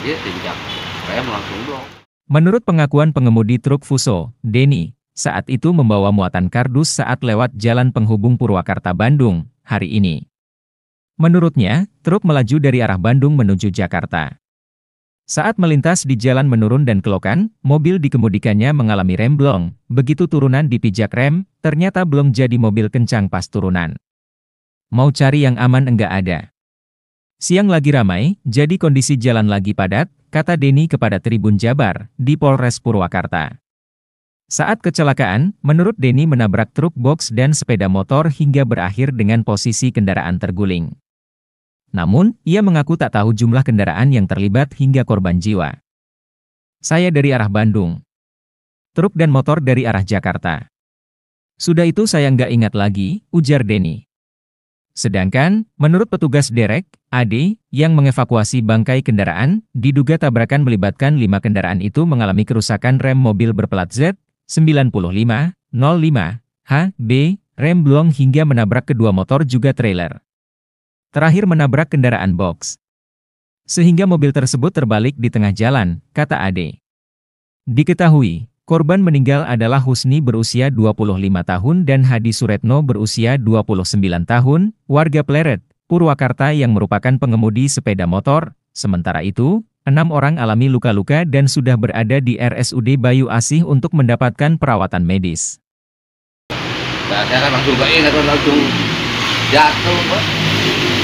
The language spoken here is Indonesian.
tidak rem langsung blok. Menurut pengakuan pengemudi truk Fuso, Denny, saat itu membawa muatan kardus saat lewat jalan penghubung Purwakarta Bandung, hari ini. Menurutnya, truk melaju dari arah Bandung menuju Jakarta. Saat melintas di jalan menurun dan kelokan, mobil dikemudikannya mengalami rem blong, Begitu turunan di pijak rem, ternyata belum jadi mobil kencang pas turunan. Mau cari yang aman enggak ada. Siang lagi ramai, jadi kondisi jalan lagi padat, kata Denny kepada Tribun Jabar, di Polres Purwakarta. Saat kecelakaan, menurut Denny menabrak truk box dan sepeda motor hingga berakhir dengan posisi kendaraan terguling. Namun, ia mengaku tak tahu jumlah kendaraan yang terlibat hingga korban jiwa. Saya dari arah Bandung. Truk dan motor dari arah Jakarta. Sudah itu saya nggak ingat lagi, ujar Denny. Sedangkan, menurut petugas derek, AD, yang mengevakuasi bangkai kendaraan, diduga tabrakan melibatkan lima kendaraan itu mengalami kerusakan rem mobil berplat Z, 95, 05, B, rem blong hingga menabrak kedua motor juga trailer. Terakhir menabrak kendaraan box. Sehingga mobil tersebut terbalik di tengah jalan, kata Ade. Diketahui, Korban meninggal adalah Husni berusia 25 tahun dan Hadi Suretno berusia 29 tahun, warga Pleret, Purwakarta yang merupakan pengemudi sepeda motor. Sementara itu, enam orang alami luka-luka dan sudah berada di RSUD Bayu Asih untuk mendapatkan perawatan medis. Nah, saya langsung ke langsung jatuh, Pak.